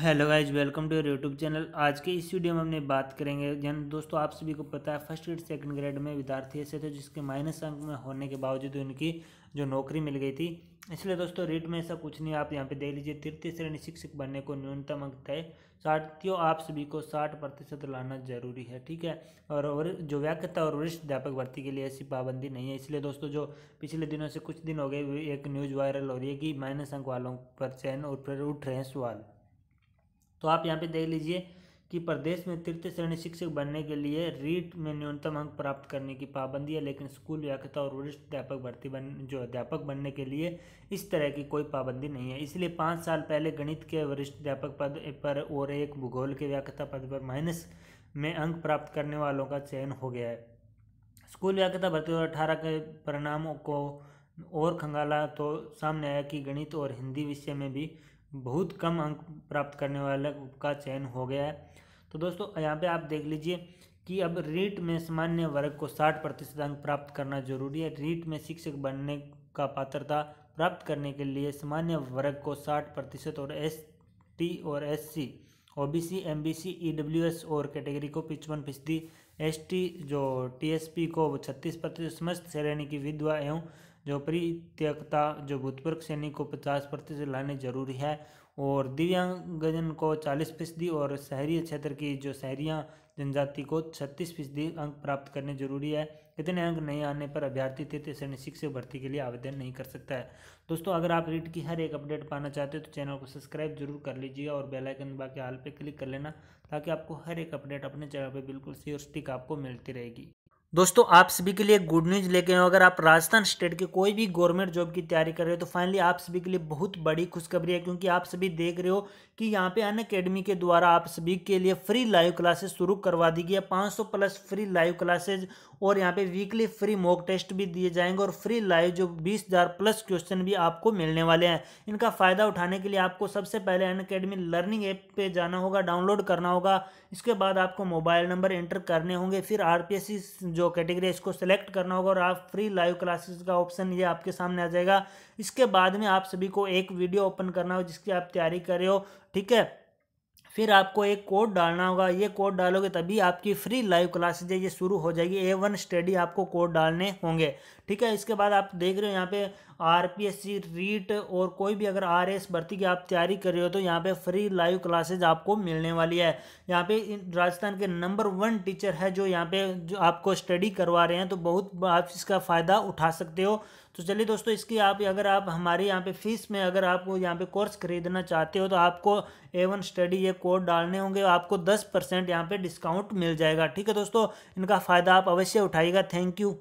hello guys welcome to your YouTube channel आज के इस वीडियो में हमने बात करेंगे जन दोस्तों आप सभी को पता है फर्स्ट ग्रेड सेकंड ग्रेड में विद्यार्थी ऐसे थे जिसके माइनस अंक में होने के बावजूद उनकी जो नौकरी मिल गई थी इसलिए दोस्तों रीट में ऐसा कुछ नहीं आप यहाँ पे देख लीजिए तृतीय श्रेणी शिक्षक बनने को न्यूनतम अंक तय साथियों आप सभी को साठ प्रतिशत लाना जरूरी है ठीक है और, और जो व्याख्यता और वरिष्ठ अध्यापक भर्ती के लिए ऐसी पाबंदी नहीं है इसलिए दोस्तों जो पिछले दिनों से कुछ दिन हो गए एक न्यूज़ वायरल हो रही है कि माइनस अंक वालों पर चयन और फिर उठ रहे हैं सवाल तो आप यहाँ पे देख लीजिए कि प्रदेश में तृतीय श्रेणी शिक्षक बनने के लिए रीट में न्यूनतम अंक प्राप्त करने की पाबंदी है लेकिन स्कूल व्याख्यता और वरिष्ठ अध्यापक भर्ती बन जो अध्यापक बनने के लिए इस तरह की कोई पाबंदी नहीं है इसलिए पाँच साल पहले गणित के वरिष्ठ अध्यापक पद पर और एक भूगोल के व्याख्यता पद पर माइनस में अंक प्राप्त करने वालों का चयन हो गया है स्कूल व्याख्यता भर्ती दो अठारह के परिणामों को और खंगाला तो सामने आया कि गणित और हिंदी विषय में भी बहुत कम अंक प्राप्त करने वाले का चयन हो गया है तो दोस्तों यहाँ पे आप देख लीजिए कि अब रीट में सामान्य वर्ग को साठ प्रतिशत अंक प्राप्त करना जरूरी है रीट में शिक्षक बनने का पात्रता प्राप्त करने के लिए सामान्य वर्ग को साठ प्रतिशत और एस टी और S C O B C M B C E W S और कैटेगरी को पिचपन फीसदी एस टी जो टी एस पी को छत्तीस प्रतिशत समस्त श्रेणी की विधवा एवं जो परित्यक्ता जो भूतपूर्व सैनिक को पचास प्रतिशत लाने जरूरी है और दिव्यांगजन को चालीस फीसदी और शहरी क्षेत्र की जो शहरियाँ जनजाति को छत्तीस फीसदी अंक प्राप्त करने जरूरी है इतने अंक नहीं आने पर अभ्यर्थी तृतीय श्रेणी शिक्षक भर्ती के लिए आवेदन नहीं कर सकता है दोस्तों अगर आप रीट की हर एक अपडेट पाना चाहते हो तो चैनल को सब्सक्राइब जरूर कर लीजिए और बेल आइकन बाकी हाल पे क्लिक कर लेना ताकि आपको हर एक अपडेट अपने चैनल पर बिल्कुल सी और स्टिक आपको मिलती रहेगी दोस्तों आप सभी के लिए गुड न्यूज़ लेके आए अगर आप राजस्थान स्टेट के कोई भी गवर्नमेंट जॉब की तैयारी कर रहे हो तो फाइनली आप सभी के लिए बहुत बड़ी खुशखबरी है क्योंकि आप सभी देख रहे हो कि यहाँ पे अन अकेडमी के द्वारा आप सभी के लिए फ्री लाइव क्लासेस शुरू करवा दी गई है पाँच प्लस फ्री लाइव क्लासेज और यहाँ पर वीकली फ्री मॉक टेस्ट भी दिए जाएंगे और फ्री लाइव जो बीस हज़ार प्लस क्वेश्चन भी आपको मिलने वाले हैं इनका फ़ायदा उठाने के लिए आपको सबसे पहले अन अकेडमी लर्निंग ऐप पर जाना होगा डाउनलोड करना होगा इसके बाद आपको मोबाइल नंबर एंटर करने होंगे फिर आर जो जो कैटेगरी है इसको सेलेक्ट करना होगा और आप फ्री लाइव क्लासेस का ऑप्शन ये आपके सामने आ जाएगा इसके बाद में आप सभी को एक वीडियो ओपन करना हो जिसकी आप तैयारी कर रहे हो ठीक है फिर आपको एक कोड डालना होगा ये कोड डालोगे तभी आपकी फ्री लाइव क्लासेज ये शुरू हो जाएगी ए वन स्टडी आपको कोड डालने होंगे ठीक है इसके बाद आप देख रहे हो यहाँ पे R P S C REET और कोई भी अगर आर एस भर्ती की आप तैयारी कर रहे हो तो यहाँ पे फ्री लाइव क्लासेज आपको मिलने वाली है यहाँ पे राजस्थान के नंबर वन टीचर है जो यहाँ पे जो आपको स्टडी करवा रहे हैं तो बहुत आप इसका फ़ायदा उठा सकते हो तो चलिए दोस्तों इसकी आप अगर आप हमारे यहाँ पे फीस में अगर आपको यहाँ पे कोर्स खरीदना चाहते हो तो आपको ए वन स्टडी ये कोड डालने होंगे आपको दस परसेंट यहाँ पर डिस्काउंट मिल जाएगा ठीक है दोस्तों इनका फ़ायदा आप अवश्य उठाइएगा थैंक यू